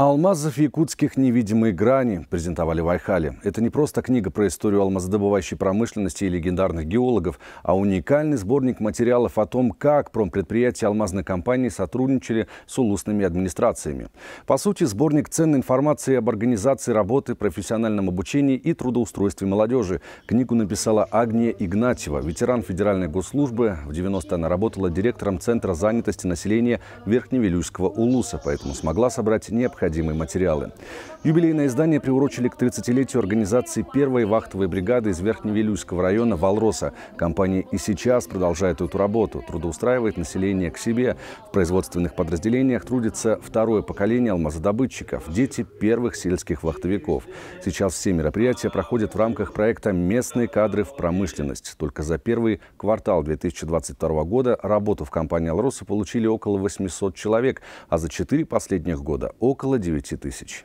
Алмазов якутских «Невидимые грани» презентовали в Айхале. Это не просто книга про историю алмазодобывающей промышленности и легендарных геологов, а уникальный сборник материалов о том, как промпредприятия алмазной компании сотрудничали с улусными администрациями. По сути, сборник ценной информации об организации работы, профессиональном обучении и трудоустройстве молодежи. Книгу написала Агния Игнатьева, ветеран Федеральной госслужбы. В 90-е она работала директором Центра занятости населения Верхневилюйского Улуса, поэтому смогла собрать необходимые необходимые материалы. Юбилейное издание приурочили к 30-летию организации первой вахтовой бригады из Верхневилюйского района «Валроса». Компания и сейчас продолжает эту работу, трудоустраивает население к себе. В производственных подразделениях трудится второе поколение алмазодобытчиков, дети первых сельских вахтовиков. Сейчас все мероприятия проходят в рамках проекта «Местные кадры в промышленность». Только за первый квартал 2022 года работу в компании «Алроса» получили около 800 человек, а за четыре последних года – около 9 тысяч.